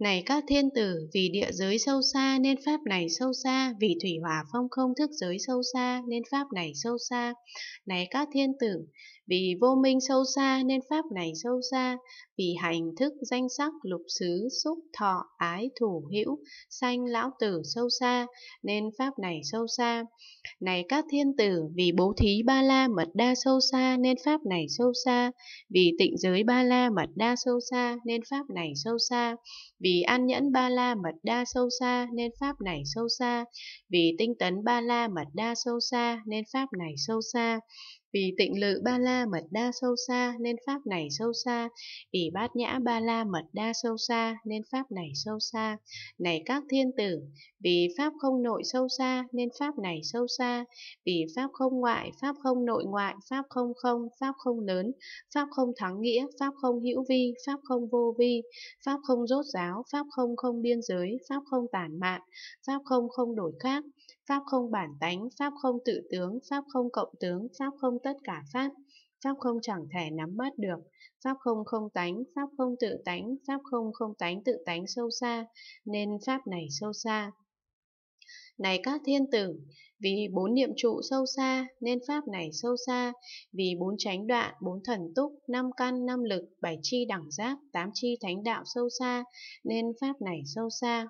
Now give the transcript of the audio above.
Này các thiên tử, vì địa giới sâu xa nên pháp này sâu xa, vì thủy hỏa phong không thức giới sâu xa nên pháp này sâu xa. Này các thiên tử, vì vô minh sâu xa nên pháp này sâu xa, vì hành thức danh sắc lục xứ xúc thọ ái thủ hữu sanh lão tử sâu xa nên pháp này sâu xa. Này các thiên tử, vì bố thí ba la mật đa sâu xa nên pháp này sâu xa, vì tịnh giới ba la mật đa sâu xa nên pháp này sâu xa. Vì an nhẫn ba la mật đa sâu xa nên pháp này sâu xa, vì tinh tấn ba la mật đa sâu xa nên pháp này sâu xa, vì tịnh lự ba la mật đa sâu xa nên pháp này sâu xa, vì bát nhã ba la mật đa sâu xa nên pháp này sâu xa. Này các thiên tử, vì pháp không nội sâu xa nên pháp này sâu xa, vì pháp không ngoại, pháp không nội ngoại, pháp không không, pháp không lớn, pháp không thắng nghĩa, pháp không hữu vi, pháp không vô vi, pháp không rốt giáo, pháp không không biên giới, pháp không tản mạn, pháp không không đổi khác, pháp không bản tánh, pháp không tự tướng, pháp không cộng tướng, pháp không không tất cả pháp, pháp không chẳng thể nắm bắt được, pháp không không tánh, pháp không tự tánh, pháp không không tánh tự tánh sâu xa, nên pháp này sâu xa. Này các thiên tử, vì bốn niệm trụ sâu xa nên pháp này sâu xa, vì bốn chánh đoạn, bốn thần túc, năm căn, năm lực, bảy chi đẳng giác, tám chi thánh đạo sâu xa nên pháp này sâu xa.